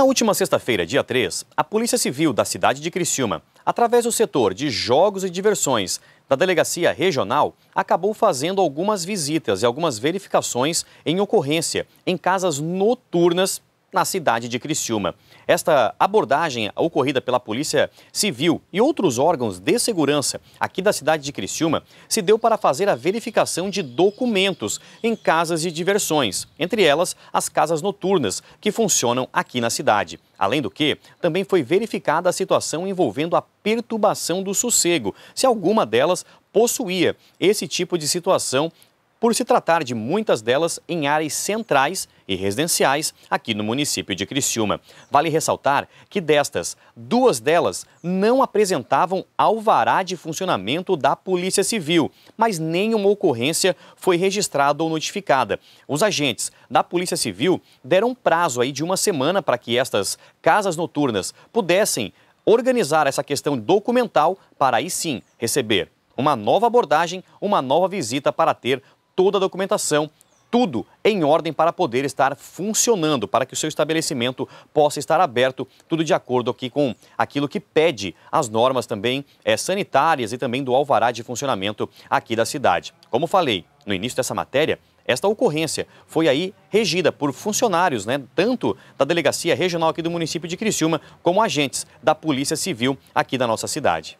Na última sexta-feira, dia 3, a Polícia Civil da cidade de Criciúma, através do setor de jogos e diversões da Delegacia Regional, acabou fazendo algumas visitas e algumas verificações em ocorrência em casas noturnas na cidade de Criciúma. Esta abordagem ocorrida pela Polícia Civil e outros órgãos de segurança aqui da cidade de Criciúma se deu para fazer a verificação de documentos em casas de diversões, entre elas as casas noturnas que funcionam aqui na cidade. Além do que, também foi verificada a situação envolvendo a perturbação do sossego, se alguma delas possuía esse tipo de situação por se tratar de muitas delas em áreas centrais e residenciais aqui no município de Criciúma. Vale ressaltar que destas, duas delas não apresentavam alvará de funcionamento da Polícia Civil, mas nenhuma ocorrência foi registrada ou notificada. Os agentes da Polícia Civil deram prazo aí de uma semana para que estas casas noturnas pudessem organizar essa questão documental para aí sim receber uma nova abordagem, uma nova visita para ter toda a documentação, tudo em ordem para poder estar funcionando, para que o seu estabelecimento possa estar aberto, tudo de acordo aqui com aquilo que pede as normas também é, sanitárias e também do alvará de funcionamento aqui da cidade. Como falei no início dessa matéria, esta ocorrência foi aí regida por funcionários, né, tanto da Delegacia Regional aqui do município de Criciúma, como agentes da Polícia Civil aqui da nossa cidade.